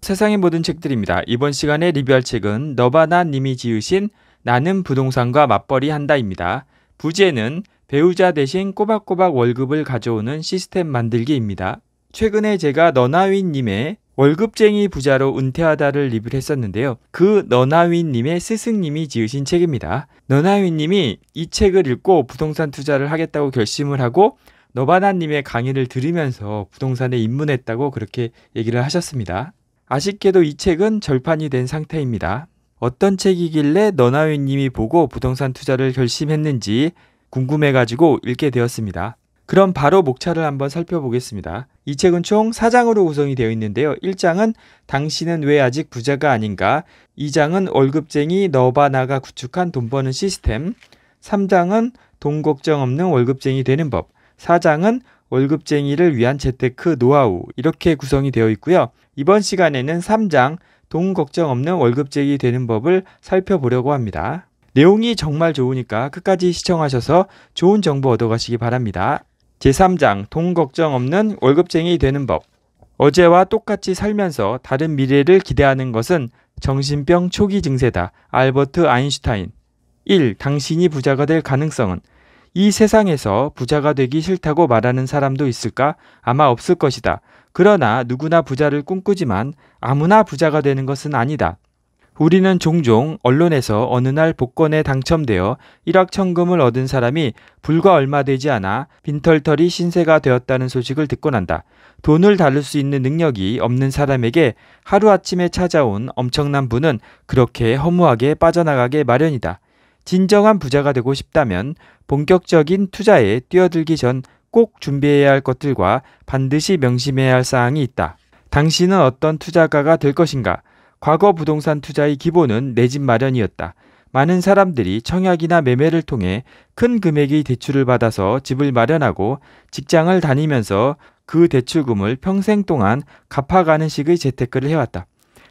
세상의 모든 책들입니다. 이번 시간에 리뷰할 책은 너바나 님이 지으신 나는 부동산과 맞벌이 한다입니다. 부제는 배우자 대신 꼬박꼬박 월급을 가져오는 시스템 만들기입니다. 최근에 제가 너나윈님의 월급쟁이 부자로 은퇴하다를 리뷰를 했었는데요. 그 너나윈님의 스승님이 지으신 책입니다. 너나윈님이 이 책을 읽고 부동산 투자를 하겠다고 결심을 하고 너바나님의 강의를 들으면서 부동산에 입문했다고 그렇게 얘기를 하셨습니다. 아쉽게도 이 책은 절판이 된 상태입니다. 어떤 책이길래 너나위님이 보고 부동산 투자를 결심했는지 궁금해가지고 읽게 되었습니다. 그럼 바로 목차를 한번 살펴보겠습니다. 이 책은 총 4장으로 구성이 되어 있는데요. 1장은 당신은 왜 아직 부자가 아닌가? 2장은 월급쟁이 너바나가 구축한 돈 버는 시스템. 3장은 돈 걱정 없는 월급쟁이 되는 법. 4장은 월급쟁이를 위한 재테크 노하우. 이렇게 구성이 되어 있고요. 이번 시간에는 3장 돈 걱정 없는 월급쟁이 되는 법을 살펴보려고 합니다. 내용이 정말 좋으니까 끝까지 시청하셔서 좋은 정보 얻어가시기 바랍니다. 제3장 돈 걱정 없는 월급쟁이 되는 법 어제와 똑같이 살면서 다른 미래를 기대하는 것은 정신병 초기 증세다. 알버트 아인슈타인 1. 당신이 부자가 될 가능성은 이 세상에서 부자가 되기 싫다고 말하는 사람도 있을까? 아마 없을 것이다. 그러나 누구나 부자를 꿈꾸지만 아무나 부자가 되는 것은 아니다. 우리는 종종 언론에서 어느 날 복권에 당첨되어 1억 천금을 얻은 사람이 불과 얼마 되지 않아 빈털털이 신세가 되었다는 소식을 듣곤한다 돈을 다룰 수 있는 능력이 없는 사람에게 하루아침에 찾아온 엄청난 분은 그렇게 허무하게 빠져나가게 마련이다. 진정한 부자가 되고 싶다면 본격적인 투자에 뛰어들기 전꼭 준비해야 할 것들과 반드시 명심해야 할 사항이 있다. 당신은 어떤 투자가가 될 것인가? 과거 부동산 투자의 기본은 내 집 마련이었다. 많은 사람들이 청약이나 매매를 통해 큰 금액의 대출을 받아서 집을 마련하고 직장을 다니면서 그 대출금을 평생 동안 갚아가는 식의 재테크를 해왔다.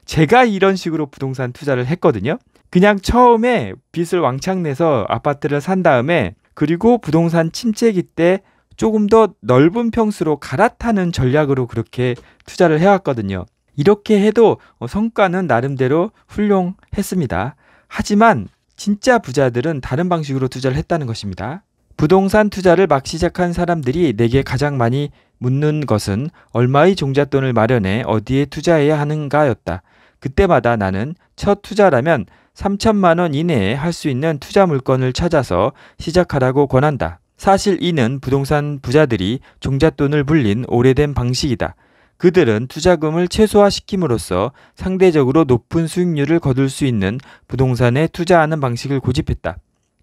제가 이런 식으로 부동산 투자를 했거든요. 그냥 처음에 빚을 왕창 내서 아파트를 산 다음에 그리고 부동산 침체기 때 조금 더 넓은 평수로 갈아타는 전략으로 그렇게 투자를 해왔거든요. 이렇게 해도 어, 성과는 나름대로 훌륭했습니다. 하지만 진짜 부자들은 다른 방식으로 투자를 했다는 것입니다. 부동산 투자를 막 시작한 사람들이 내게 가장 많이 묻는 것은 얼마의 종잣돈을 마련해 어디에 투자해야 하는가였다. 그때마다 나는 첫 투자라면 3천만 원 이내에 할 수 있는 투자 물건을 찾아서 시작하라고 권한다. 사실 이는 부동산 부자들이 종잣돈을 불린 오래된 방식이다. 그들은 투자금을 최소화시킴으로써 상대적으로 높은 수익률을 거둘 수 있는 부동산에 투자하는 방식을 고집했다.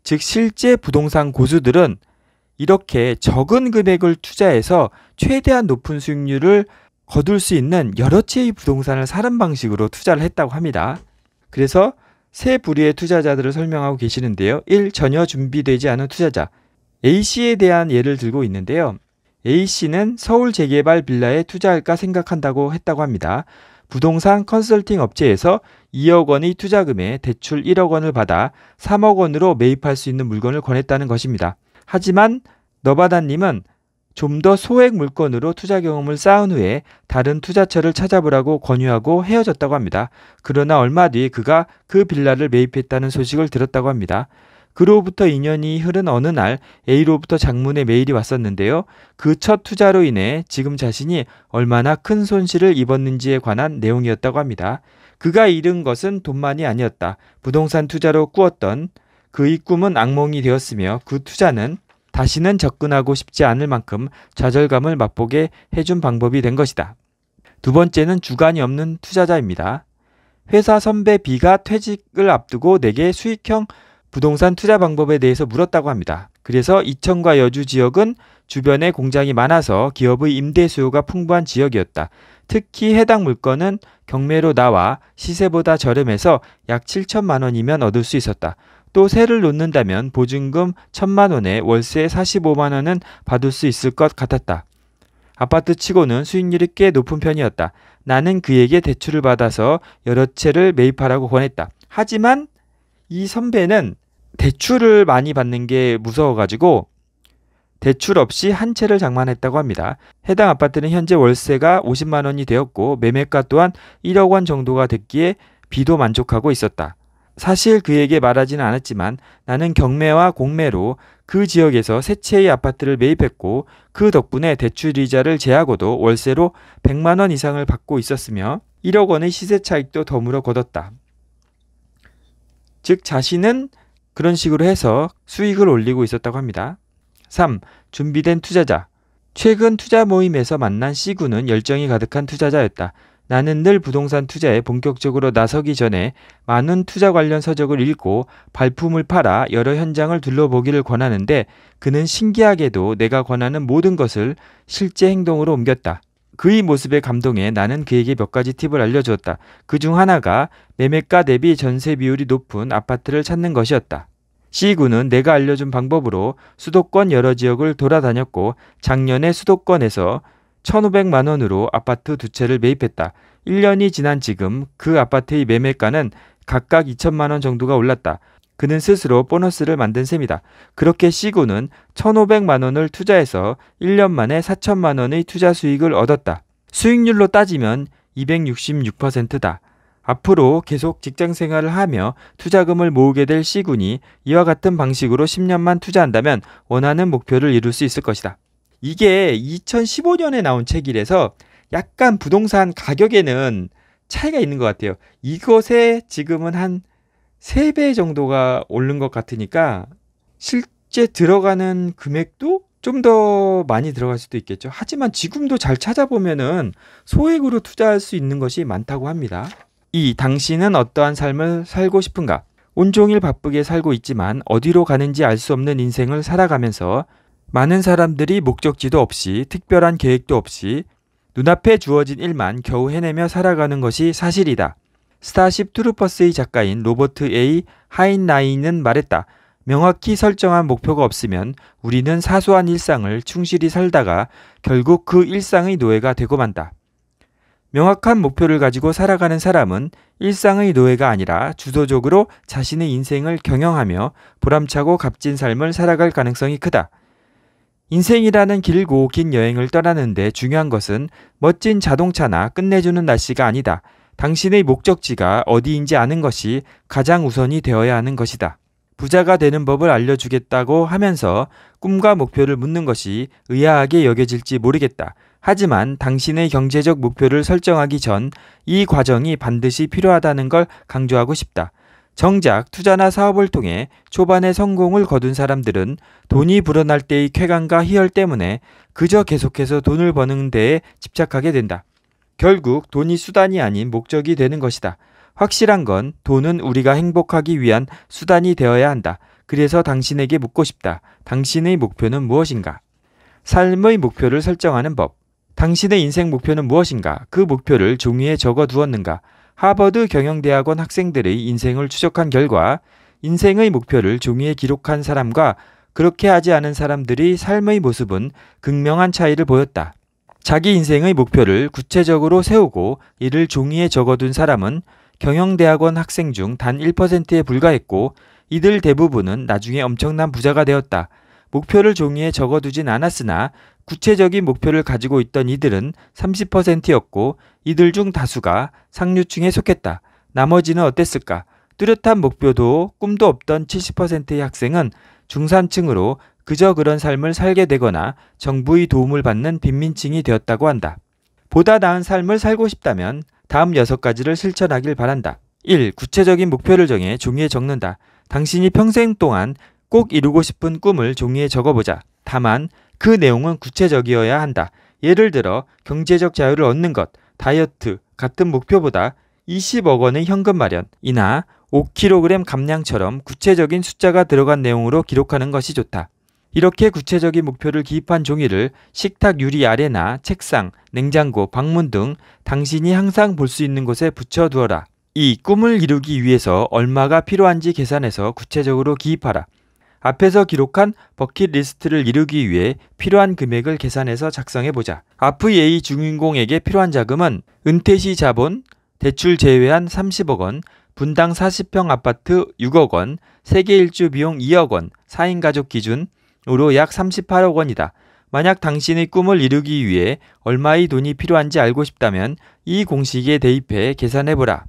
즉 실제 부동산 고수들은 이렇게 적은 금액을 투자해서 최대한 높은 수익률을 거둘 수 있는 여러 채의 부동산을 사는 방식으로 투자를 했다고 합니다. 그래서 세 부류의 투자자들을 설명하고 계시는데요. 1. 전혀 준비되지 않은 투자자. A씨에 대한 예를 들고 있는데요. A씨는 서울 재개발 빌라에 투자할까 생각한다고 했다고 합니다. 부동산 컨설팅 업체에서 2억 원의 투자금에 대출 1억 원을 받아 3억 원으로 매입할 수 있는 물건을 권했다는 것입니다. 하지만 너바다님은 좀 더 소액 물건으로 투자 경험을 쌓은 후에 다른 투자처를 찾아보라고 권유하고 헤어졌다고 합니다. 그러나 얼마 뒤 그가 그 빌라를 매입했다는 소식을 들었다고 합니다. 그로부터 2년이 흐른 어느 날 A로부터 장문의 메일이 왔었는데요. 그 첫 투자로 인해 지금 자신이 얼마나 큰 손실을 입었는지에 관한 내용이었다고 합니다. 그가 잃은 것은 돈만이 아니었다. 부동산 투자로 꾸었던 그의 꿈은 악몽이 되었으며 그 투자는 다시는 접근하고 싶지 않을 만큼 좌절감을 맛보게 해준 방법이 된 것이다. 두 번째는 주관이 없는 투자자입니다. 회사 선배 B가 퇴직을 앞두고 내게 수익형 부동산 투자 방법에 대해서 물었다고 합니다. 그래서 이천과 여주 지역은 주변에 공장이 많아서 기업의 임대 수요가 풍부한 지역이었다. 특히 해당 물건은 경매로 나와 시세보다 저렴해서 약 7천만 원이면 얻을 수 있었다. 또 세를 놓는다면 보증금 1천만 원에 월세 45만 원은 받을 수 있을 것 같았다. 아파트 치고는 수익률이 꽤 높은 편이었다. 나는 그에게 대출을 받아서 여러 채를 매입하라고 권했다. 하지만 이 선배는 대출을 많이 받는 게 무서워가지고 대출 없이 한 채를 장만했다고 합니다. 해당 아파트는 현재 월세가 50만 원이 되었고 매매가 또한 1억 원 정도가 됐기에 비도 만족하고 있었다. 사실 그에게 말하지는 않았지만 나는 경매와 공매로 그 지역에서 세 채의 아파트를 매입했고 그 덕분에 대출 이자를 제하고도 월세로 100만 원 이상을 받고 있었으며 1억 원의 시세 차익도 더물어 거뒀다. 즉 자신은 그런 식으로 해서 수익을 올리고 있었다고 합니다. 3. 준비된 투자자. 최근 투자 모임에서 만난 C군은 열정이 가득한 투자자였다. 나는 늘 부동산 투자에 본격적으로 나서기 전에 많은 투자 관련 서적을 읽고 발품을 팔아 여러 현장을 둘러보기를 권하는데 그는 신기하게도 내가 권하는 모든 것을 실제 행동으로 옮겼다. 그의 모습에 감동해 나는 그에게 몇 가지 팁을 알려주었다. 그 중 하나가 매매가 대비 전세 비율이 높은 아파트를 찾는 것이었다. C군은 내가 알려준 방법으로 수도권 여러 지역을 돌아다녔고 작년에 수도권에서 1,500만 원으로 아파트 두 채를 매입했다. 1년이 지난 지금 그 아파트의 매매가는 각각 2천만 원 정도가 올랐다. 그는 스스로 보너스를 만든 셈이다. 그렇게 C군은 1,500만 원을 투자해서 1년 만에 4천만 원의 투자 수익을 얻었다. 수익률로 따지면 266%다. 앞으로 계속 직장 생활을 하며 투자금을 모으게 될 C군이 이와 같은 방식으로 10년만 투자한다면 원하는 목표를 이룰 수 있을 것이다. 이게 2015년에 나온 책이라서 약간 부동산 가격에는 차이가 있는 것 같아요. 이것에 지금은 한 세배 정도가 오른 것 같으니까 실제 들어가는 금액도 좀 더 많이 들어갈 수도 있겠죠. 하지만 지금도 잘 찾아보면은 소액으로 투자할 수 있는 것이 많다고 합니다. 이 당신은 어떠한 삶을 살고 싶은가? 온종일 바쁘게 살고 있지만 어디로 가는지 알 수 없는 인생을 살아가면서 많은 사람들이 목적지도 없이 특별한 계획도 없이 눈앞에 주어진 일만 겨우 해내며 살아가는 것이 사실이다. 스타쉽 트루퍼스의 작가인 로버트 A. 하인라인은 말했다. 명확히 설정한 목표가 없으면 우리는 사소한 일상을 충실히 살다가 결국 그 일상의 노예가 되고 만다. 명확한 목표를 가지고 살아가는 사람은 일상의 노예가 아니라 주도적으로 자신의 인생을 경영하며 보람차고 값진 삶을 살아갈 가능성이 크다. 인생이라는 길고 긴 여행을 떠나는데 중요한 것은 멋진 자동차나 끝내주는 날씨가 아니다. 당신의 목적지가 어디인지 아는 것이 가장 우선이 되어야 하는 것이다. 부자가 되는 법을 알려주겠다고 하면서 꿈과 목표를 묻는 것이 의아하게 여겨질지 모르겠다. 하지만 당신의 경제적 목표를 설정하기 전 이 과정이 반드시 필요하다는 걸 강조하고 싶다. 정작 투자나 사업을 통해 초반에 성공을 거둔 사람들은 돈이 불어날 때의 쾌감과 희열 때문에 그저 계속해서 돈을 버는 데에 집착하게 된다. 결국 돈이 수단이 아닌 목적이 되는 것이다. 확실한 건 돈은 우리가 행복하기 위한 수단이 되어야 한다. 그래서 당신에게 묻고 싶다. 당신의 목표는 무엇인가? 삶의 목표를 설정하는 법. 당신의 인생 목표는 무엇인가? 그 목표를 종이에 적어 두었는가? 하버드 경영대학원 학생들의 인생을 추적한 결과 인생의 목표를 종이에 기록한 사람과 그렇게 하지 않은 사람들이 삶의 모습은 극명한 차이를 보였다. 자기 인생의 목표를 구체적으로 세우고 이를 종이에 적어둔 사람은 경영대학원 학생 중 단 1%에 불과했고 이들 대부분은 나중에 엄청난 부자가 되었다. 목표를 종이에 적어두진 않았으나 구체적인 목표를 가지고 있던 이들은 30%였고 이들 중 다수가 상류층에 속했다. 나머지는 어땠을까? 뚜렷한 목표도 꿈도 없던 70%의 학생은 중산층으로 그저 그런 삶을 살게 되거나 정부의 도움을 받는 빈민층이 되었다고 한다. 보다 나은 삶을 살고 싶다면 다음 6가지를 실천하길 바란다. 1. 구체적인 목표를 정해 종이에 적는다. 당신이 평생 동안 꼭 이루고 싶은 꿈을 종이에 적어보자. 다만 그 내용은 구체적이어야 한다. 예를 들어 경제적 자유를 얻는 것, 다이어트 같은 목표보다 20억 원의 현금 마련이나 5kg 감량처럼 구체적인 숫자가 들어간 내용으로 기록하는 것이 좋다. 이렇게 구체적인 목표를 기입한 종이를 식탁 유리 아래나 책상, 냉장고, 방문 등 당신이 항상 볼 수 있는 곳에 붙여두어라. 이 꿈을 이루기 위해서 얼마가 필요한지 계산해서 구체적으로 기입하라. 앞에서 기록한 버킷리스트를 이루기 위해 필요한 금액을 계산해서 작성해보자. 아프예이 주인공에게 필요한 자금은 은퇴 시 자본, 대출 제외한 30억 원, 분당 40평 아파트 6억 원, 세계 일주 비용 2억 원, 4인 가족 기준 으로 약 38억 원이다. 만약 당신의 꿈을 이루기 위해 얼마의 돈이 필요한지 알고 싶다면 이 공식에 대입해 계산해보라.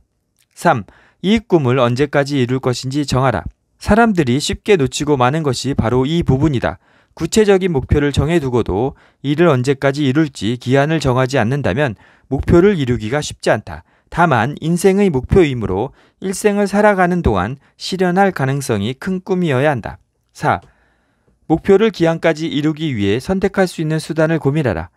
3. 이 꿈을 언제까지 이룰 것인지 정하라. 사람들이 쉽게 놓치고 마는 것이 바로 이 부분이다. 구체적인 목표를 정해두고도 이를 언제까지 이룰지 기한을 정하지 않는다면 목표를 이루기가 쉽지 않다. 다만 인생의 목표이므로 일생을 살아가는 동안 실현할 가능성이 큰 꿈이어야 한다. 4. 목표를 기한까지 이루기 위해 선택할 수 있는 수단을 고민하라.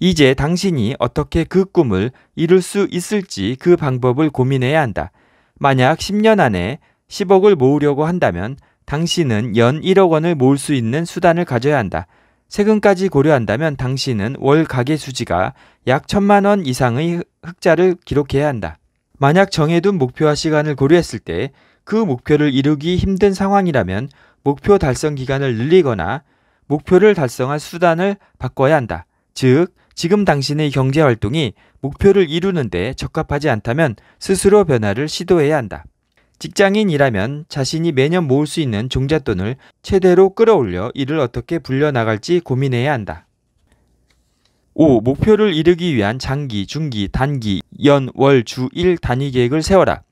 이제 당신이 어떻게 그 꿈을 이룰 수 있을지 그 방법을 고민해야 한다. 만약 10년 안에 10억을 모으려고 한다면 당신은 연 1억 원을 모을 수 있는 수단을 가져야 한다. 세금까지 고려한다면 당신은 월 가계 수지가 약 천만 원 이상의 흑자를 기록해야 한다. 만약 정해둔 목표와 시간을 고려했을 때 그 목표를 이루기 힘든 상황이라면 목표 달성 기간을 늘리거나 목표를 달성한 수단을 바꿔야 한다. 즉, 지금 당신의 경제 활동이 목표를 이루는데 적합하지 않다면 스스로 변화를 시도해야 한다. 직장인이라면 자신이 매년 모을 수 있는 종잣돈을 최대로 끌어올려 이를 어떻게 불려나갈지 고민해야 한다. 5. 목표를 이루기 위한 장기, 중기, 단기, 연, 월, 주, 일 단위 계획을 세워라.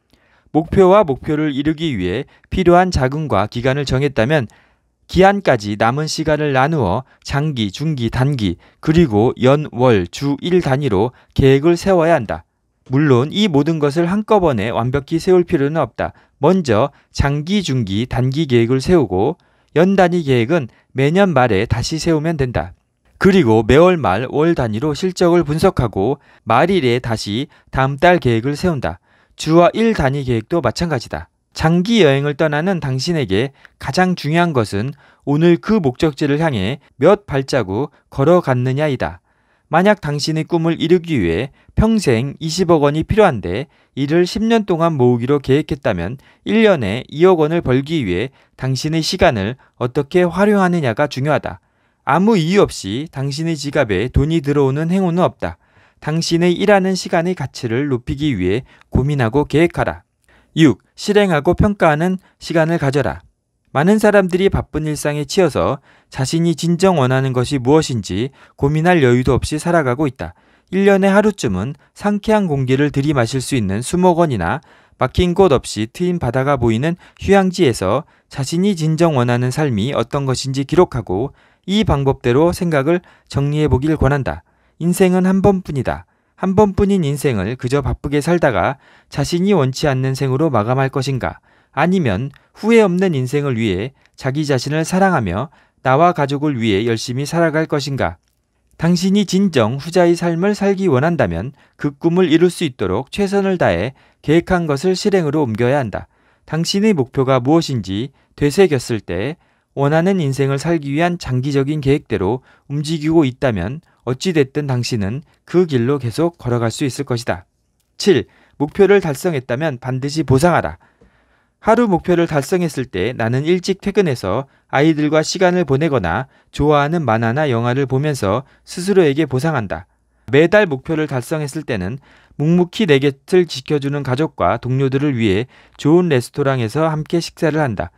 목표와 목표를 이루기 위해 필요한 자금과 기간을 정했다면 기한까지 남은 시간을 나누어 장기, 중기, 단기, 그리고 연, 월, 주, 일 단위로 계획을 세워야 한다. 물론 이 모든 것을 한꺼번에 완벽히 세울 필요는 없다. 먼저 장기, 중기, 단기 계획을 세우고 연 단위 계획은 매년 말에 다시 세우면 된다. 그리고 매월 말, 월 단위로 실적을 분석하고 말일에 다시 다음 달 계획을 세운다. 주와 일 단위 계획도 마찬가지다. 장기 여행을 떠나는 당신에게 가장 중요한 것은 오늘 그 목적지를 향해 몇 발자국 걸어갔느냐이다. 만약 당신의 꿈을 이루기 위해 평생 20억 원이 필요한데 이를 10년 동안 모으기로 계획했다면 1년에 2억 원을 벌기 위해 당신의 시간을 어떻게 활용하느냐가 중요하다. 아무 이유 없이 당신의 지갑에 돈이 들어오는 행운은 없다. 당신의 일하는 시간의 가치를 높이기 위해 고민하고 계획하라. 6. 실행하고 평가하는 시간을 가져라. 많은 사람들이 바쁜 일상에 치여서 자신이 진정 원하는 것이 무엇인지 고민할 여유도 없이 살아가고 있다. 1년에 하루쯤은 상쾌한 공기를 들이마실 수 있는 수목원이나 막힌 곳 없이 트인 바다가 보이는 휴양지에서 자신이 진정 원하는 삶이 어떤 것인지 기록하고 이 방법대로 생각을 정리해 보길 권한다. 인생은 한 번뿐이다. 한 번뿐인 인생을 그저 바쁘게 살다가 자신이 원치 않는 생으로 마감할 것인가? 아니면 후회 없는 인생을 위해 자기 자신을 사랑하며 나와 가족을 위해 열심히 살아갈 것인가? 당신이 진정 후자의 삶을 살기 원한다면 그 꿈을 이룰 수 있도록 최선을 다해 계획한 것을 실행으로 옮겨야 한다. 당신의 목표가 무엇인지 되새겼을 때 원하는 인생을 살기 위한 장기적인 계획대로 움직이고 있다면 어찌됐든 당신은 그 길로 계속 걸어갈 수 있을 것이다. 7. 목표를 달성했다면 반드시 보상하라. 하루 목표를 달성했을 때 나는 일찍 퇴근해서 아이들과 시간을 보내거나 좋아하는 만화나 영화를 보면서 스스로에게 보상한다. 매달 목표를 달성했을 때는 묵묵히 내 곁을 지켜주는 가족과 동료들을 위해 좋은 레스토랑에서 함께 식사를 한다.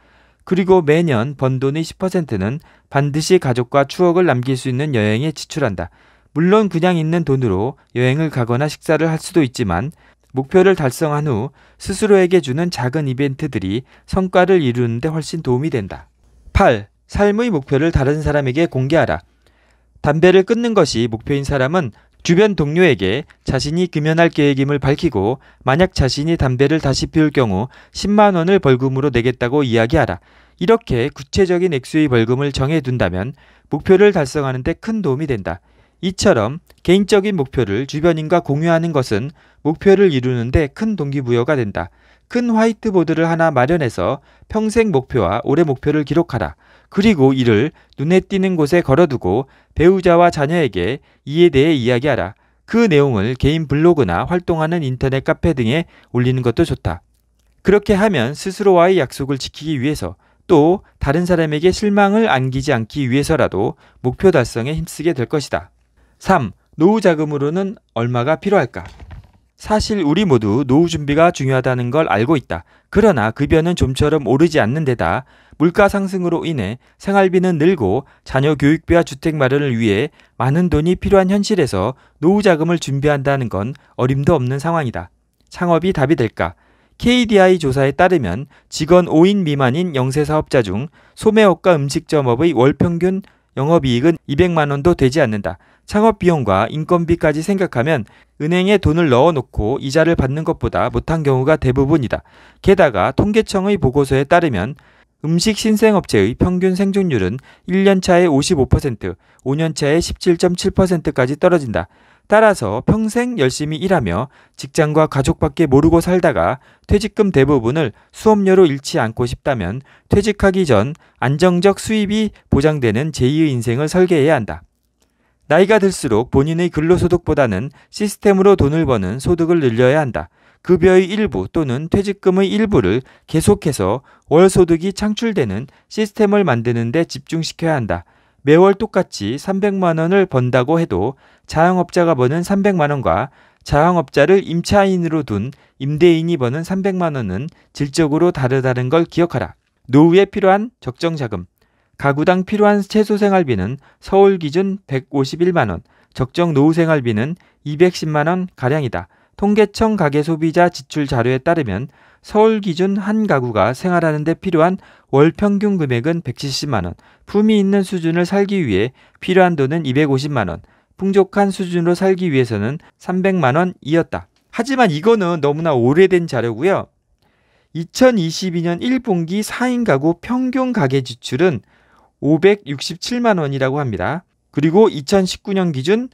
그리고 매년 번 돈의 10%는 반드시 가족과 추억을 남길 수 있는 여행에 지출한다. 물론 그냥 있는 돈으로 여행을 가거나 식사를 할 수도 있지만 목표를 달성한 후 스스로에게 주는 작은 이벤트들이 성과를 이루는데 훨씬 도움이 된다. 8. 삶의 목표를 다른 사람에게 공개하라. 담배를 끊는 것이 목표인 사람은 주변 동료에게 자신이 금연할 계획임을 밝히고 만약 자신이 담배를 다시 피울 경우 10만 원을 벌금으로 내겠다고 이야기하라. 이렇게 구체적인 액수의 벌금을 정해둔다면 목표를 달성하는 데 큰 도움이 된다. 이처럼 개인적인 목표를 주변인과 공유하는 것은 목표를 이루는데 큰 동기부여가 된다. 큰 화이트보드를 하나 마련해서 평생 목표와 올해 목표를 기록하라. 그리고 이를 눈에 띄는 곳에 걸어두고 배우자와 자녀에게 이에 대해 이야기하라. 그 내용을 개인 블로그나 활동하는 인터넷 카페 등에 올리는 것도 좋다. 그렇게 하면 스스로와의 약속을 지키기 위해서 또 다른 사람에게 실망을 안기지 않기 위해서라도 목표 달성에 힘쓰게 될 것이다. 3. 노후 자금으로는 얼마가 필요할까? 사실 우리 모두 노후 준비가 중요하다는 걸 알고 있다. 그러나 급여는 좀처럼 오르지 않는 데다 물가 상승으로 인해 생활비는 늘고 자녀 교육비와 주택 마련을 위해 많은 돈이 필요한 현실에서 노후 자금을 준비한다는 건 어림도 없는 상황이다. 창업이 답이 될까? KDI 조사에 따르면 직원 5인 미만인 영세 사업자 중 소매업과 음식점업의 월 평균 영업이익은 200만 원도 되지 않는다. 창업 비용과 인건비까지 생각하면 은행에 돈을 넣어 놓고 이자를 받는 것보다 못한 경우가 대부분이다. 게다가 통계청의 보고서에 따르면 음식 신생업체의 평균 생존율은 1년차에 55%, 5년차에 17.7%까지 떨어진다. 따라서 평생 열심히 일하며 직장과 가족밖에 모르고 살다가 퇴직금 대부분을 수업료로 잃지 않고 싶다면 퇴직하기 전 안정적 수입이 보장되는 제2의 인생을 설계해야 한다. 나이가 들수록 본인의 근로소득보다는 시스템으로 돈을 버는 소득을 늘려야 한다. 급여의 그 일부 또는 퇴직금의 일부를 계속해서 월소득이 창출되는 시스템을 만드는 데 집중시켜야 한다. 매월 똑같이 300만 원을 번다고 해도 자영업자가 버는 300만 원과 자영업자를 임차인으로 둔 임대인이 버는 300만 원은 질적으로 다르다는 걸 기억하라. 노후에 필요한 적정 자금. 가구당 필요한 최소 생활비는 서울 기준 151만 원, 적정 노후 생활비는 210만 원 가량이다. 통계청 가계소비자 지출 자료에 따르면 서울 기준 한 가구가 생활하는 데 필요한 월 평균 금액은 170만 원, 품위 있는 수준을 살기 위해 필요한 돈은 250만 원, 풍족한 수준으로 살기 위해서는 300만 원이었다. 하지만 이거는 너무나 오래된 자료고요. 2022년 1분기 4인 가구 평균 가계 지출은 567만 원이라고 합니다. 그리고 2019년 기준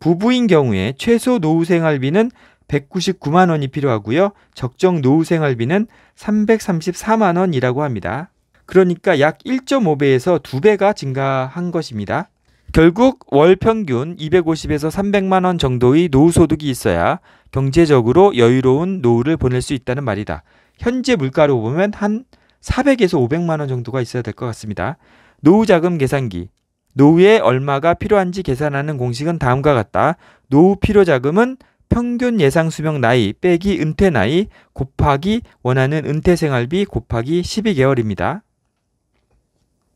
부부인 경우에 최소 노후 생활비는 199만 원이 필요하고요. 적정 노후 생활비는 334만 원이라고 합니다. 그러니까 약 1.5배에서 2배가 증가한 것입니다. 결국 월 평균 250에서 300만 원 정도의 노후 소득이 있어야 경제적으로 여유로운 노후를 보낼 수 있다는 말이다. 현재 물가로 보면 한 400에서 500만 원 정도가 있어야 될 것 같습니다. 노후 자금 계산기. 노후에 얼마가 필요한지 계산하는 공식은 다음과 같다. 노후 필요 자금은 평균 예상 수명 나이 빼기 은퇴 나이 곱하기 원하는 은퇴 생활비 곱하기 12개월입니다.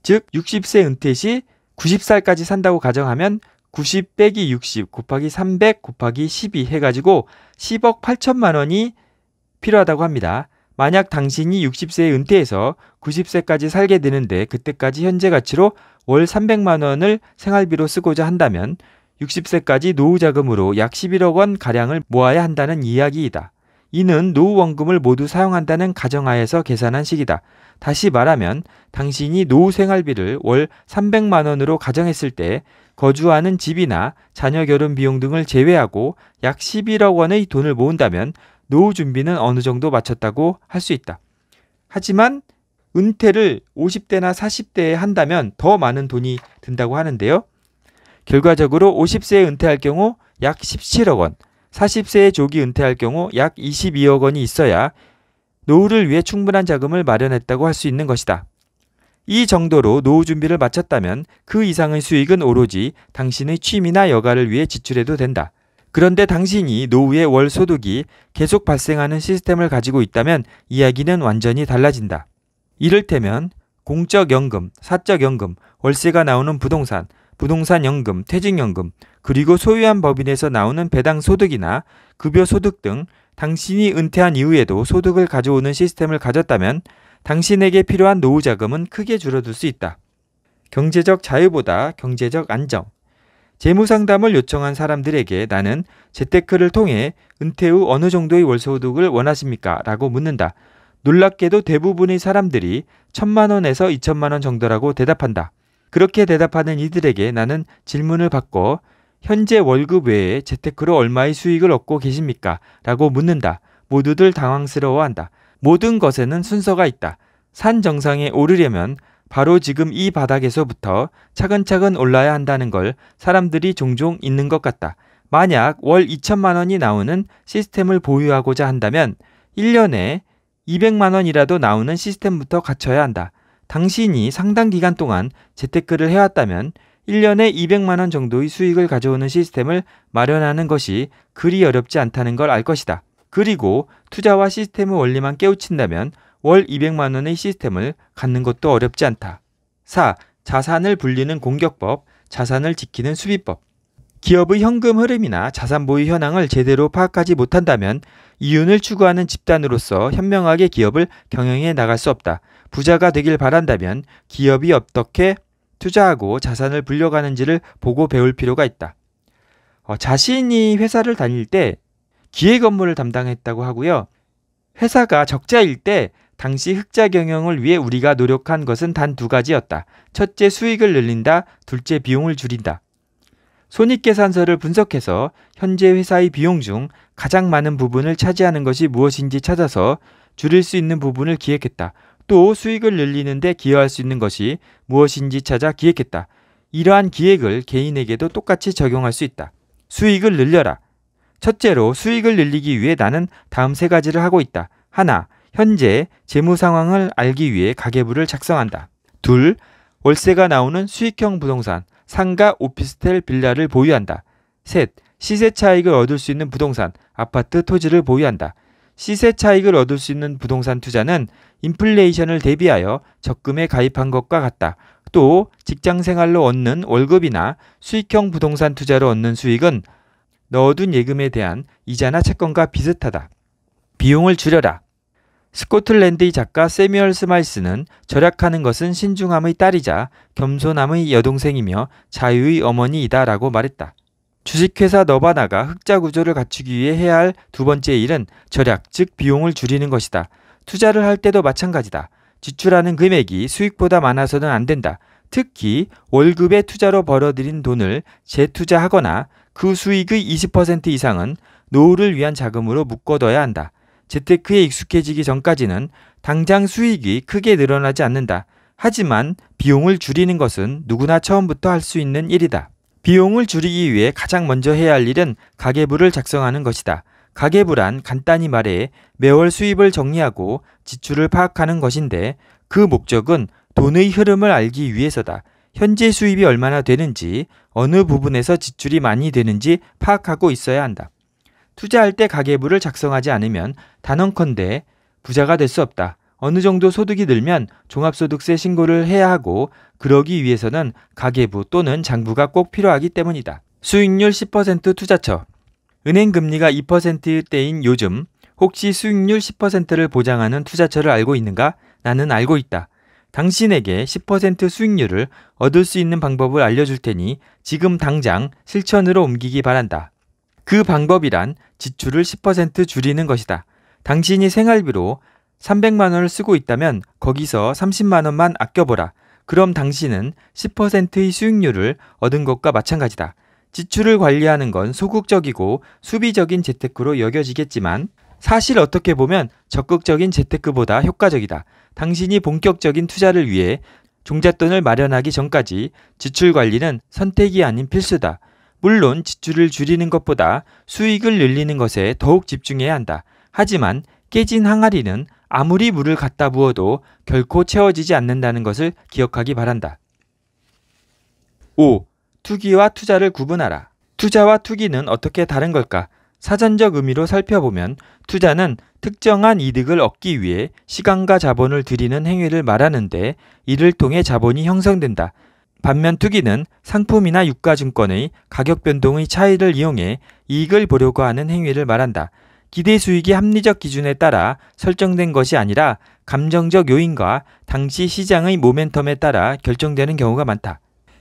즉 60세 은퇴 시 90살까지 산다고 가정하면 90 빼기 60 곱하기 300 곱하기 12 해가지고 10억 8천만 원이 필요하다고 합니다. 만약 당신이 60세에 은퇴해서 90세까지 살게 되는데 그때까지 현재 가치로 월 300만 원을 생활비로 쓰고자 한다면 60세까지 노후 자금으로 약 11억 원 가량을 모아야 한다는 이야기이다. 이는 노후 원금을 모두 사용한다는 가정하에서 계산한 식이다. 다시 말하면 당신이 노후 생활비를 월 300만 원으로 가정했을 때 거주하는 집이나 자녀 결혼 비용 등을 제외하고 약 11억 원의 돈을 모은다면 노후 준비는 어느 정도 마쳤다고 할 수 있다. 하지만 은퇴를 50대나 40대에 한다면 더 많은 돈이 든다고 하는데요. 결과적으로 50세에 은퇴할 경우 약 17억 원, 40세에 조기 은퇴할 경우 약 22억 원이 있어야 노후를 위해 충분한 자금을 마련했다고 할 수 있는 것이다. 이 정도로 노후 준비를 마쳤다면 그 이상의 수익은 오로지 당신의 취미나 여가를 위해 지출해도 된다. 그런데 당신이 노후의 월 소득이 계속 발생하는 시스템을 가지고 있다면 이야기는 완전히 달라진다. 이를테면 공적연금, 사적연금, 월세가 나오는 부동산, 부동산연금, 퇴직연금, 그리고 소유한 법인에서 나오는 배당소득이나 급여소득 등 당신이 은퇴한 이후에도 소득을 가져오는 시스템을 가졌다면 당신에게 필요한 노후자금은 크게 줄어들 수 있다. 경제적 자유보다 경제적 안정. 재무상담을 요청한 사람들에게 나는 재테크를 통해 은퇴 후 어느 정도의 월소득을 원하십니까? 라고 묻는다. 놀랍게도 대부분의 사람들이 천만 원에서 이천만 원 정도라고 대답한다. 그렇게 대답하는 이들에게 나는 질문을 바꿔 현재 월급 외에 재테크로 얼마의 수익을 얻고 계십니까? 라고 묻는다. 모두들 당황스러워한다. 모든 것에는 순서가 있다. 산 정상에 오르려면 바로 지금 이 바닥에서부터 차근차근 올라야 한다는 걸 사람들이 종종 있는것 같다. 만약 월 2천만 원이 나오는 시스템을 보유하고자 한다면 1년에 200만 원이라도 나오는 시스템부터 갖춰야 한다. 당신이 상당 기간 동안 재테크를 해왔다면 1년에 200만 원 정도의 수익을 가져오는 시스템을 마련하는 것이 그리 어렵지 않다는 걸 알 것이다. 그리고 투자와 시스템의 원리만 깨우친다면 월 200만 원의 시스템을 갖는 것도 어렵지 않다. 4. 자산을 불리는 공격법, 자산을 지키는 수비법. 기업의 현금 흐름이나 자산 보유 현황을 제대로 파악하지 못한다면 이윤을 추구하는 집단으로서 현명하게 기업을 경영해 나갈 수 없다. 부자가 되길 바란다면 기업이 어떻게 투자하고 자산을 불려가는지를 보고 배울 필요가 있다. 어, 자신이 회사를 다닐 때 기획 업무를 담당했다고 하고요. 회사가 적자일 때 당시 흑자 경영을 위해 우리가 노력한 것은 단 두 가지였다. 첫째 수익을 늘린다, 둘째 비용을 줄인다. 손익계산서를 분석해서 현재 회사의 비용 중 가장 많은 부분을 차지하는 것이 무엇인지 찾아서 줄일 수 있는 부분을 기획했다. 또 수익을 늘리는데 기여할 수 있는 것이 무엇인지 찾아 기획했다. 이러한 기획을 개인에게도 똑같이 적용할 수 있다. 수익을 늘려라. 첫째로 수익을 늘리기 위해 나는 다음 세 가지를 하고 있다. 하나, 현재 재무 상황을 알기 위해 가계부를 작성한다. 둘, 월세가 나오는 수익형 부동산, 상가, 오피스텔, 빌라를 보유한다. 셋, 시세 차익을 얻을 수 있는 부동산, 아파트, 토지를 보유한다. 시세 차익을 얻을 수 있는 부동산 투자는 인플레이션을 대비하여 적금에 가입한 것과 같다. 또 직장 생활로 얻는 월급이나 수익형 부동산 투자로 얻는 수익은 넣어둔 예금에 대한 이자나 채권과 비슷하다. 비용을 줄여라. 스코틀랜드의 작가 세미얼 스마이스는 절약하는 것은 신중함의 딸이자 겸손함의 여동생이며 자유의 어머니이다라고 말했다. 주식회사 너바나가 흑자 구조를 갖추기 위해 해야 할 두 번째 일은 절약, 즉 비용을 줄이는 것이다. 투자를 할 때도 마찬가지다. 지출하는 금액이 수익보다 많아서는 안 된다. 특히 월급의 투자로 벌어들인 돈을 재투자하거나 그 수익의 20% 이상은 노후를 위한 자금으로 묶어둬야 한다. 재테크에 익숙해지기 전까지는 당장 수익이 크게 늘어나지 않는다. 하지만 비용을 줄이는 것은 누구나 처음부터 할 수 있는 일이다. 비용을 줄이기 위해 가장 먼저 해야 할 일은 가계부를 작성하는 것이다. 가계부란 간단히 말해 매월 수입을 정리하고 지출을 파악하는 것인데 그 목적은 돈의 흐름을 알기 위해서다. 현재 수입이 얼마나 되는지, 어느 부분에서 지출이 많이 되는지 파악하고 있어야 한다. 투자할 때 가계부를 작성하지 않으면 단언컨대 부자가 될 수 없다. 어느 정도 소득이 늘면 종합소득세 신고를 해야 하고 그러기 위해서는 가계부 또는 장부가 꼭 필요하기 때문이다. 수익률 10% 투자처. 은행 금리가 2%대인 요즘 혹시 수익률 10%를 보장하는 투자처를 알고 있는가? 나는 알고 있다. 당신에게 10% 수익률을 얻을 수 있는 방법을 알려줄 테니 지금 당장 실천으로 옮기기 바란다. 그 방법이란 지출을 10% 줄이는 것이다. 당신이 생활비로 300만 원을 쓰고 있다면 거기서 30만 원만 아껴보라. 그럼 당신은 10%의 수익률을 얻은 것과 마찬가지다. 지출을 관리하는 건 소극적이고 수비적인 재테크로 여겨지겠지만 사실 어떻게 보면 적극적인 재테크보다 효과적이다. 당신이 본격적인 투자를 위해 종잣돈을 마련하기 전까지 지출 관리는 선택이 아닌 필수다. 물론 지출을 줄이는 것보다 수익을 늘리는 것에 더욱 집중해야 한다. 하지만 깨진 항아리는 아무리 물을 갖다 부어도 결코 채워지지 않는다는 것을 기억하기 바란다. 5. 투기와 투자를 구분하라. 투자와 투기는 어떻게 다른 걸까? 사전적 의미로 살펴보면 투자는 특정한 이득을 얻기 위해 시간과 자본을 들이는 행위를 말하는데 이를 통해 자본이 형성된다. 반면 투기는 상품이나 유가증권의 가격 변동의 차이를 이용해 이익을 보려고 하는 행위를 말한다. 기대 수익이 합리적 기준에 따라 설정된 것이 아니라 감정적 요인과 당시 시장의 모멘텀에 따라 결정되는 경우가 많다.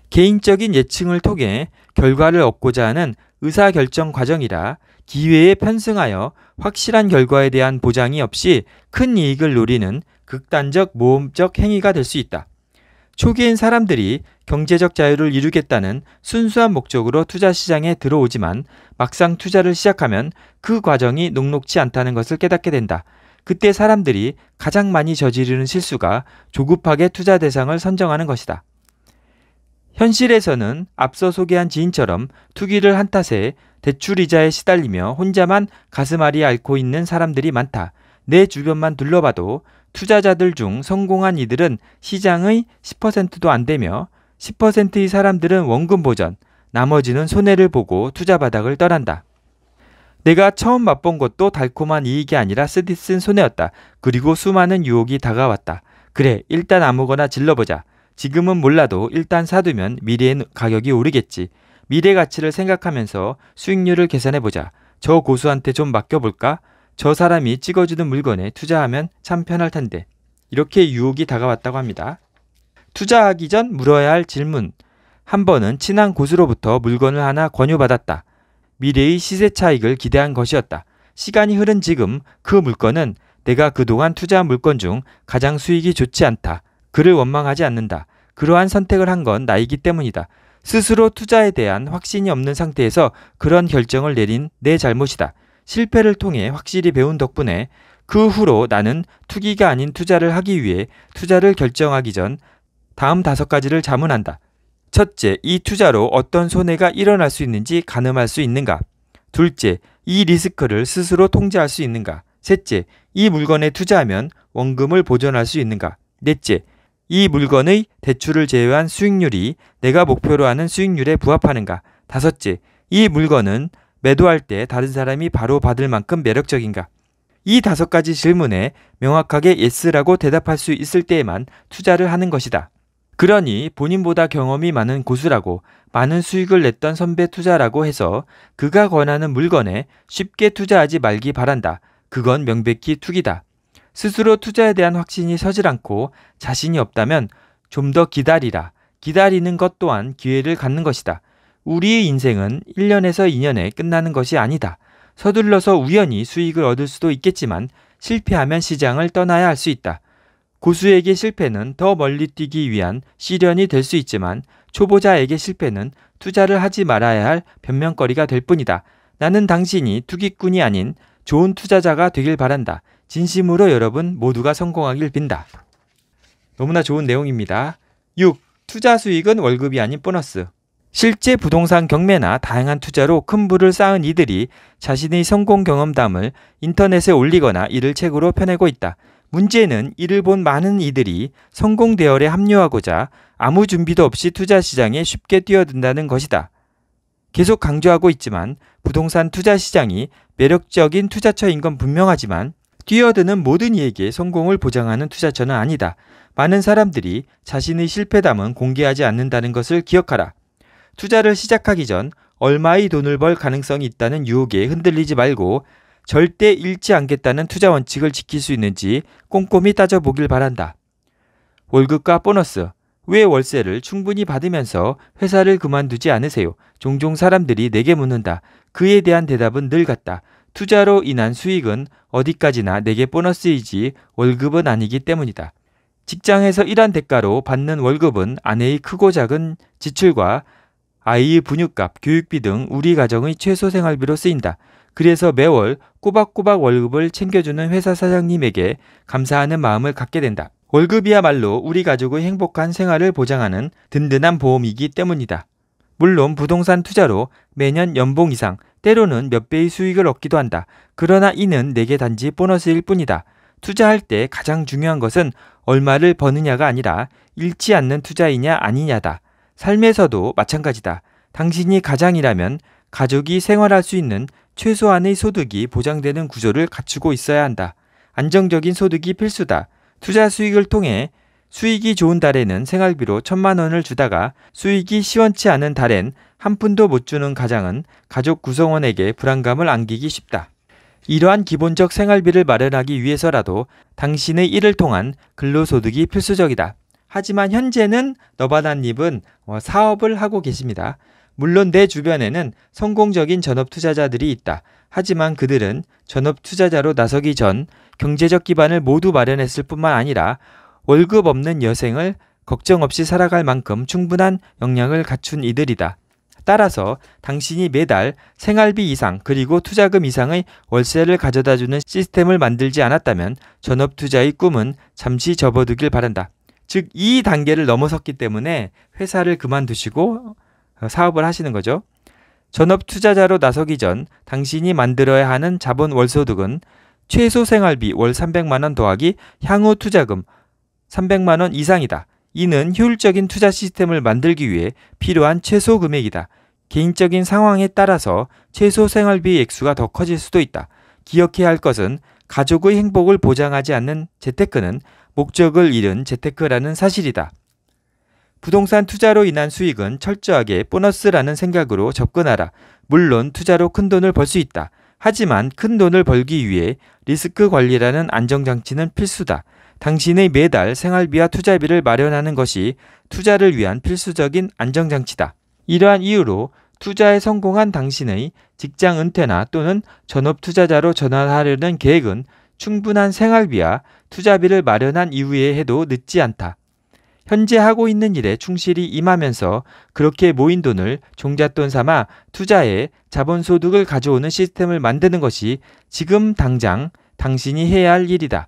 개인적인 예측을 통해 결과를 얻고자 하는 의사결정 과정이라 기회에 편승하여 확실한 결과에 대한 보장이 없이 큰 이익을 노리는 극단적 모험적 행위가 될 수 있다. 초기엔 사람들이 경제적 자유를 이루겠다는 순수한 목적으로 투자 시장에 들어오지만 막상 투자를 시작하면 그 과정이 녹록치 않다는 것을 깨닫게 된다. 그때 사람들이 가장 많이 저지르는 실수가 조급하게 투자 대상을 선정하는 것이다. 현실에서는 앞서 소개한 지인처럼 투기를 한 탓에 대출 이자에 시달리며 혼자만 가슴앓이 앓고 있는 사람들이 많다. 내 주변만 둘러봐도 투자자들 중 성공한 이들은 시장의 10%도 안 되며 10%의 사람들은 원금 보전, 나머지는 손해를 보고 투자 바닥을 떠난다. 내가 처음 맛본 것도 달콤한 이익이 아니라 쓰디쓴 손해였다. 그리고 수많은 유혹이 다가왔다. 그래, 일단 아무거나 질러보자. 지금은 몰라도 일단 사두면 미래엔 가격이 오르겠지. 미래 가치를 생각하면서 수익률을 계산해보자. 저 고수한테 좀 맡겨볼까? 저 사람이 찍어주는 물건에 투자하면 참 편할 텐데 이렇게 유혹이 다가왔다고 합니다. 투자하기 전 물어야 할 질문. 한 번은 친한 고수로부터 물건을 하나 권유받았다. 미래의 시세 차익을 기대한 것이었다. 시간이 흐른 지금 그 물건은 내가 그동안 투자한 물건 중 가장 수익이 좋지 않다. 그를 원망하지 않는다. 그러한 선택을 한 건 나이기 때문이다. 스스로 투자에 대한 확신이 없는 상태에서 그런 결정을 내린 내 잘못이다. 실패를 통해 확실히 배운 덕분에 그 후로 나는 투기가 아닌 투자를 하기 위해 투자를 결정하기 전 다음 다섯 가지를 자문한다. 첫째, 이 투자로 어떤 손해가 일어날 수 있는지 가늠할 수 있는가? 둘째, 이 리스크를 스스로 통제할 수 있는가? 셋째, 이 물건에 투자하면 원금을 보전할 수 있는가? 넷째, 이 물건의 대출을 제외한 수익률이 내가 목표로 하는 수익률에 부합하는가? 다섯째, 이 물건은 매도할 때 다른 사람이 바로 받을 만큼 매력적인가? 이 다섯 가지 질문에 명확하게 예스라고 대답할 수 있을 때에만 투자를 하는 것이다. 그러니 본인보다 경험이 많은 고수라고 많은 수익을 냈던 선배 투자라고 해서 그가 권하는 물건에 쉽게 투자하지 말기 바란다. 그건 명백히 투기다. 스스로 투자에 대한 확신이 서질 않고 자신이 없다면 좀 더 기다리라. 기다리는 것 또한 기회를 갖는 것이다. 우리의 인생은 1년에서 2년에 끝나는 것이 아니다. 서둘러서 우연히 수익을 얻을 수도 있겠지만 실패하면 시장을 떠나야 할 수 있다. 고수에게 실패는 더 멀리 뛰기 위한 시련이 될 수 있지만 초보자에게 실패는 투자를 하지 말아야 할 변명거리가 될 뿐이다. 나는 당신이 투기꾼이 아닌 좋은 투자자가 되길 바란다. 진심으로 여러분 모두가 성공하길 빈다. 너무나 좋은 내용입니다. 6. 투자 수익은 월급이 아닌 보너스. 실제 부동산 경매나 다양한 투자로 큰 부를 쌓은 이들이 자신의 성공 경험담을 인터넷에 올리거나 이를 책으로 펴내고 있다. 문제는 이를 본 많은 이들이 성공 대열에 합류하고자 아무 준비도 없이 투자 시장에 쉽게 뛰어든다는 것이다. 계속 강조하고 있지만 부동산 투자 시장이 매력적인 투자처인 건 분명하지만 뛰어드는 모든 이에게 성공을 보장하는 투자처는 아니다. 많은 사람들이 자신의 실패담은 공개하지 않는다는 것을 기억하라. 투자를 시작하기 전 얼마의 돈을 벌 가능성이 있다는 유혹에 흔들리지 말고 절대 잃지 않겠다는 투자 원칙을 지킬 수 있는지 꼼꼼히 따져보길 바란다. 월급과 보너스, 왜 월세를 충분히 받으면서 회사를 그만두지 않으세요? 종종 사람들이 내게 묻는다. 그에 대한 대답은 늘 같다. 투자로 인한 수익은 어디까지나 내게 보너스이지 월급은 아니기 때문이다. 직장에서 일한 대가로 받는 월급은 아내의 크고 작은 지출과 아이의 분유값, 교육비 등 우리 가정의 최소 생활비로 쓰인다. 그래서 매월 꼬박꼬박 월급을 챙겨주는 회사 사장님에게 감사하는 마음을 갖게 된다. 월급이야말로 우리 가족의 행복한 생활을 보장하는 든든한 보험이기 때문이다. 물론 부동산 투자로 매년 연봉 이상, 때로는 몇 배의 수익을 얻기도 한다. 그러나 이는 내게 단지 보너스일 뿐이다. 투자할 때 가장 중요한 것은 얼마를 버느냐가 아니라 잃지 않는 투자이냐 아니냐다. 삶에서도 마찬가지다. 당신이 가장이라면 가족이 생활할 수 있는 최소한의 소득이 보장되는 구조를 갖추고 있어야 한다. 안정적인 소득이 필수다. 투자 수익을 통해 수익이 좋은 달에는 생활비로 천만 원을 주다가 수익이 시원치 않은 달엔 한 푼도 못 주는 가장은 가족 구성원에게 불안감을 안기기 쉽다. 이러한 기본적 생활비를 마련하기 위해서라도 당신의 일을 통한 근로소득이 필수적이다. 하지만 현재는 너바나님은 어, 사업을 하고 계십니다. 물론 내 주변에는 성공적인 전업 투자자들이 있다. 하지만 그들은 전업 투자자로 나서기 전 경제적 기반을 모두 마련했을 뿐만 아니라 월급 없는 여생을 걱정 없이 살아갈 만큼 충분한 역량을 갖춘 이들이다. 따라서 당신이 매달 생활비 이상 그리고 투자금 이상의 월세를 가져다주는 시스템을 만들지 않았다면 전업 투자의 꿈은 잠시 접어두길 바란다. 즉, 이 단계를 넘어섰기 때문에 회사를 그만두시고 어, 사업을 하시는 거죠. 전업 투자자로 나서기 전 당신이 만들어야 하는 자본 월소득은 최소 생활비 월 300만원 더하기 향후 투자금 300만원 이상이다. 이는 효율적인 투자 시스템을 만들기 위해 필요한 최소 금액이다. 개인적인 상황에 따라서 최소 생활비 액수가 더 커질 수도 있다. 기억해야 할 것은 가족의 행복을 보장하지 않는 재테크는 목적을 잃은 재테크라는 사실이다. 부동산 투자로 인한 수익은 철저하게 보너스라는 생각으로 접근하라. 물론 투자로 큰 돈을 벌 수 있다. 하지만 큰 돈을 벌기 위해 리스크 관리라는 안정장치는 필수다. 당신의 매달 생활비와 투자비를 마련하는 것이 투자를 위한 필수적인 안정장치다. 이러한 이유로 투자에 성공한 당신의 직장 은퇴나 또는 전업 투자자로 전환하려는 계획은 충분한 생활비와 투자비를 마련한 이후에 해도 늦지 않다. 현재 하고 있는 일에 충실히 임하면서 그렇게 모인 돈을 종잣돈 삼아 투자해 자본소득을 가져오는 시스템을 만드는 것이 지금 당장 당신이 해야 할 일이다.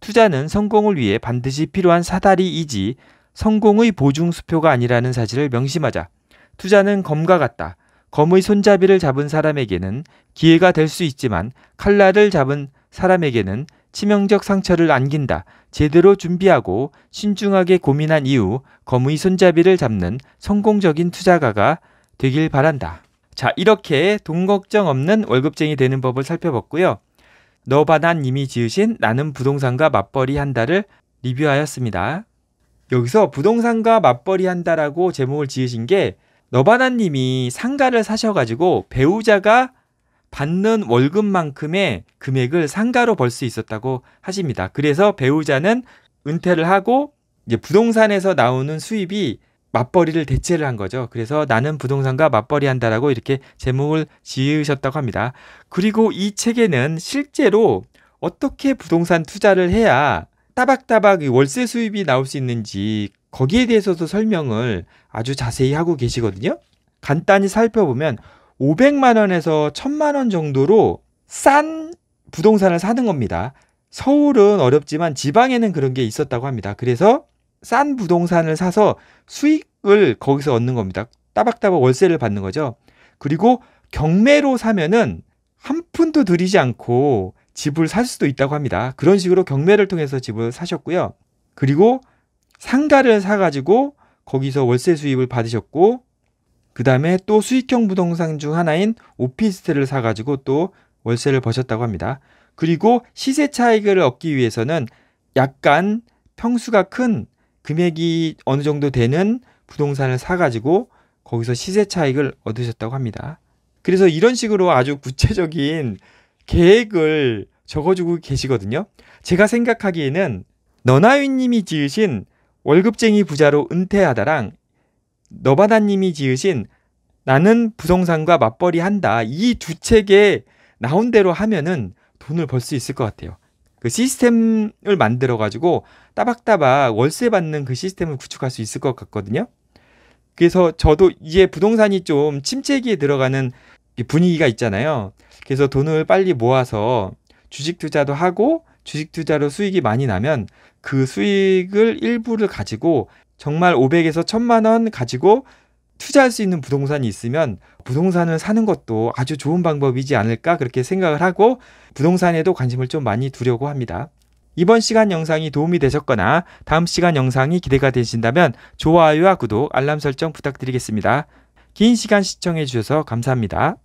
투자는 성공을 위해 반드시 필요한 사다리이지 성공의 보증수표가 아니라는 사실을 명심하자. 투자는 검과 같다. 검의 손잡이를 잡은 사람에게는 기회가 될 수 있지만 칼날을 잡은 사람에게는 치명적 상처를 안긴다. 제대로 준비하고 신중하게 고민한 이후 거무의 손잡이를 잡는 성공적인 투자가가 되길 바란다. 자, 이렇게 돈 걱정 없는 월급쟁이 되는 법을 살펴봤고요. 너바나님이 지으신 나는 부동산과 맞벌이 한다를 리뷰하였습니다. 여기서 부동산과 맞벌이 한다라고 제목을 지으신 게 너바나님이 상가를 사셔가지고 배우자가 받는 월급만큼의 금액을 상가로 벌 수 있었다고 하십니다. 그래서 배우자는 은퇴를 하고 이제 부동산에서 나오는 수입이 맞벌이를 대체를 한 거죠. 그래서 나는 부동산과 맞벌이 한다라고 이렇게 제목을 지으셨다고 합니다. 그리고 이 책에는 실제로 어떻게 부동산 투자를 해야 따박따박 월세 수입이 나올 수 있는지 거기에 대해서도 설명을 아주 자세히 하고 계시거든요. 간단히 살펴보면 500만 원에서 1000만 원 정도로 싼 부동산을 사는 겁니다. 서울은 어렵지만 지방에는 그런 게 있었다고 합니다. 그래서 싼 부동산을 사서 수익을 거기서 얻는 겁니다. 따박따박 월세를 받는 거죠. 그리고 경매로 사면은 한 푼도 들이지 않고 집을 살 수도 있다고 합니다. 그런 식으로 경매를 통해서 집을 사셨고요. 그리고 상가를 사가지고 거기서 월세 수입을 받으셨고 그 다음에 또 수익형 부동산 중 하나인 오피스텔을 사가지고 또 월세를 버셨다고 합니다. 그리고 시세 차익을 얻기 위해서는 약간 평수가 큰 금액이 어느 정도 되는 부동산을 사가지고 거기서 시세 차익을 얻으셨다고 합니다. 그래서 이런 식으로 아주 구체적인 계획을 적어주고 계시거든요. 제가 생각하기에는 너나윈님이 지으신 월급쟁이 부자로 은퇴하다랑 너바다님이 지으신 나는 부동산과 맞벌이 한다 이 두 책에 나온 대로 하면은 돈을 벌 수 있을 것 같아요. 그 시스템을 만들어 가지고 따박따박 월세 받는 그 시스템을 구축할 수 있을 것 같거든요. 그래서 저도 이제 부동산이 좀 침체기에 들어가는 분위기가 있잖아요. 그래서 돈을 빨리 모아서 주식 투자도 하고 주식 투자로 수익이 많이 나면 그 수익을 일부를 가지고 정말 500에서 1000만 원 가지고 투자할 수 있는 부동산이 있으면 부동산을 사는 것도 아주 좋은 방법이지 않을까 그렇게 생각을 하고 부동산에도 관심을 좀 많이 두려고 합니다. 이번 시간 영상이 도움이 되셨거나 다음 시간 영상이 기대가 되신다면 좋아요와 구독, 알람 설정 부탁드리겠습니다. 긴 시간 시청해 주셔서 감사합니다.